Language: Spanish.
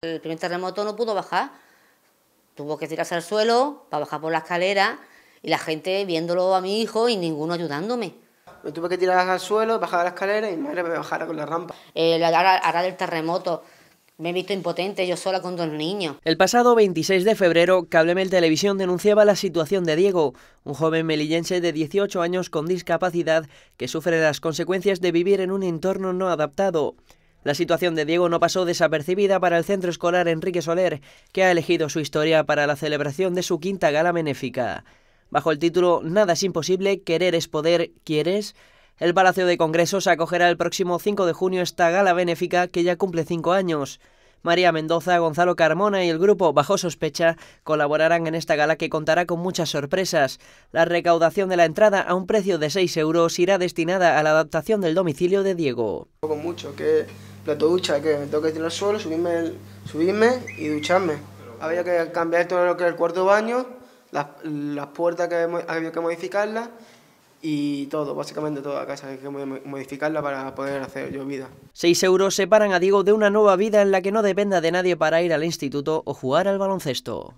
Eh, el primer terremoto no pudo bajar, tuvo que tirarse al suelo para bajar por la escalera y la gente viéndolo a mi hijo y ninguno ayudándome. Me tuve que tirar al suelo, bajar a la escalera y mi madre me bajara con la rampa. Eh, ahora, del terremoto, me he visto impotente yo sola con dos niños. El pasado 26 de febrero, Mel Televisión denunciaba la situación de Diego, un joven melillense de 18 años con discapacidad que sufre las consecuencias de vivir en un entorno no adaptado. La situación de Diego no pasó desapercibida para el centro escolar Enrique Soler, que ha elegido su historia para la celebración de su quinta gala benéfica. Bajo el título Nada es imposible, querer es poder, ¿quieres? El Palacio de Congresos acogerá el próximo 5 de junio esta gala benéfica que ya cumple cinco años. María Mendoza, Gonzalo Carmona y el grupo Bajo Sospecha colaborarán en esta gala que contará con muchas sorpresas. La recaudación de la entrada a un precio de 6 euros irá destinada a la adaptación del domicilio de Diego plato ducha, que me tengo que tirar al suelo, subirme, subirme y ducharme. Había que cambiar todo lo que era el cuarto baño, las, puertas que había que modificarlas y todo, básicamente toda la casa, hay que modificarla para poder hacer yo vida. 6 euros separan a Diego de una nueva vida en la que no dependa de nadie para ir al instituto o jugar al baloncesto.